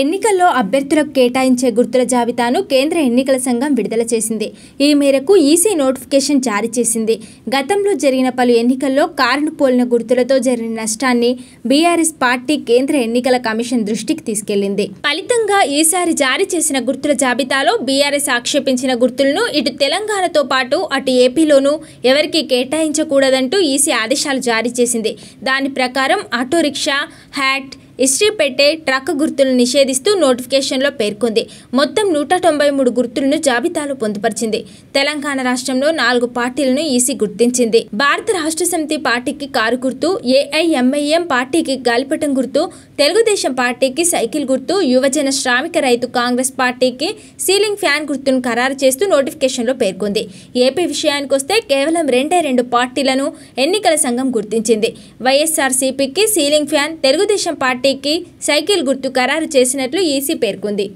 ఎన్నికల్లో అభ్యర్థులకు కేటాయించే గుర్తుల జాబితాను కేంద్ర ఎన్నికల సంఘం విడుదల చేసింది ఈ మేరకు ఈసీ నోటిఫికేషన్ జారీ చేసింది గతంలో జరిగిన పలు ఎన్నికల్లో కారును పోలిన గుర్తులతో జరిగిన నష్టాన్ని బీఆర్ఎస్ పార్టీ కేంద్ర ఎన్నికల కమిషన్ దృష్టికి తీసుకెళ్లింది ఫలితంగా ఈసారి జారీ చేసిన గుర్తుల జాబితాలో బీఆర్ఎస్ ఆక్షేపించిన గుర్తులను ఇటు తెలంగాణతో పాటు అటు ఏపీలోనూ ఎవరికీ కేటాయించకూడదంటూ ఈసీ ఆదేశాలు జారీ చేసింది దాని ప్రకారం ఆటోరిక్షా హ్యాట్ ఇస్ట్రీ పెట్టే ట్రక్ గుర్తులను నిషేధిస్తూ నోటిఫికేషన్లో పేర్కొంది మొత్తం నూట తొంభై మూడు గుర్తులను జాబితాలో పొందుపరిచింది తెలంగాణ రాష్ట్రంలో నాలుగు పార్టీలను ఈసీ గుర్తించింది భారత రాష్ట్ర సమితి పార్టీకి కారు గుర్తు ఏఐఎంఐఎం పార్టీకి గాలిపటం గుర్తు తెలుగుదేశం పార్టీకి సైకిల్ గుర్తు యువజన శ్రామిక రైతు కాంగ్రెస్ పార్టీకి సీలింగ్ ఫ్యాన్ గుర్తును ఖరారు చేస్తూ నోటిఫికేషన్లో పేర్కొంది ఏపీ విషయానికి వస్తే కేవలం రెండే రెండు పార్టీలను ఎన్నికల సంఘం గుర్తించింది వైఎస్ఆర్సీపీకి సీలింగ్ ఫ్యాన్ తెలుగుదేశం పార్టీ పార్టీకి సైకిల్ గుర్తు ఖరారు చేసినట్లు ఈసీ పేర్కొంది